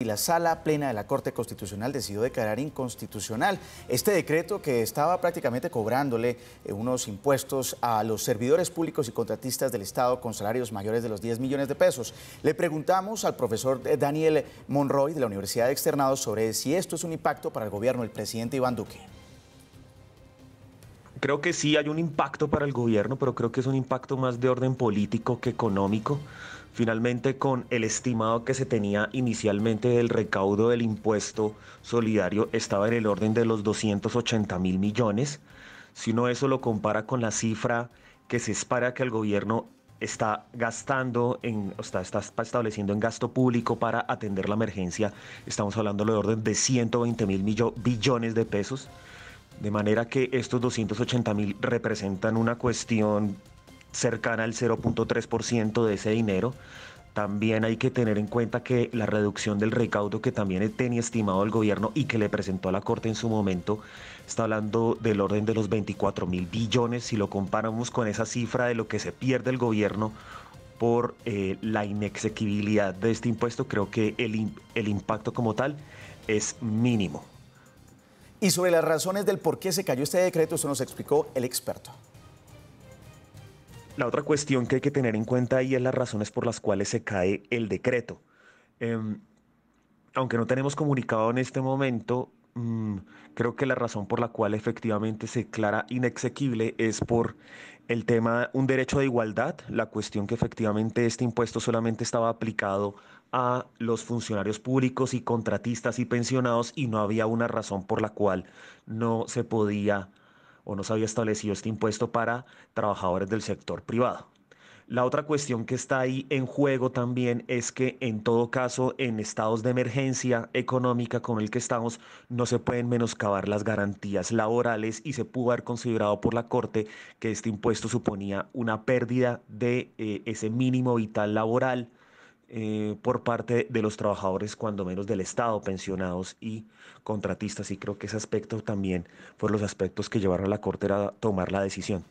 y la sala plena de la Corte Constitucional decidió declarar inconstitucional este decreto que estaba prácticamente cobrándole eh, unos impuestos a los servidores públicos y contratistas del Estado con salarios mayores de los 10 millones de pesos. Le preguntamos al profesor Daniel Monroy de la Universidad de Externados sobre si esto es un impacto para el gobierno del presidente Iván Duque. Creo que sí hay un impacto para el gobierno, pero creo que es un impacto más de orden político que económico. Finalmente, con el estimado que se tenía inicialmente del recaudo del impuesto solidario estaba en el orden de los 280 mil millones. Si uno eso lo compara con la cifra que se espera que el gobierno está gastando, en, o sea, está estableciendo en gasto público para atender la emergencia, estamos hablando de orden de 120 mil billones de pesos. De manera que estos 280 mil representan una cuestión cercana al 0.3% de ese dinero. También hay que tener en cuenta que la reducción del recaudo que también tenía estimado el gobierno y que le presentó a la Corte en su momento está hablando del orden de los 24 mil billones si lo comparamos con esa cifra de lo que se pierde el gobierno por eh, la inexequibilidad de este impuesto, creo que el, el impacto como tal es mínimo. Y sobre las razones del por qué se cayó este decreto, eso nos explicó el experto. La otra cuestión que hay que tener en cuenta ahí es las razones por las cuales se cae el decreto. Em, aunque no tenemos comunicado en este momento, mm, creo que la razón por la cual efectivamente se declara inexequible es por el tema, un derecho de igualdad, la cuestión que efectivamente este impuesto solamente estaba aplicado a los funcionarios públicos y contratistas y pensionados y no había una razón por la cual no se podía o no se había establecido este impuesto para trabajadores del sector privado. La otra cuestión que está ahí en juego también es que en todo caso en estados de emergencia económica con el que estamos no se pueden menoscabar las garantías laborales y se pudo haber considerado por la Corte que este impuesto suponía una pérdida de eh, ese mínimo vital laboral eh, por parte de los trabajadores, cuando menos del Estado, pensionados y contratistas. Y creo que ese aspecto también fue los aspectos que llevaron a la Corte a tomar la decisión.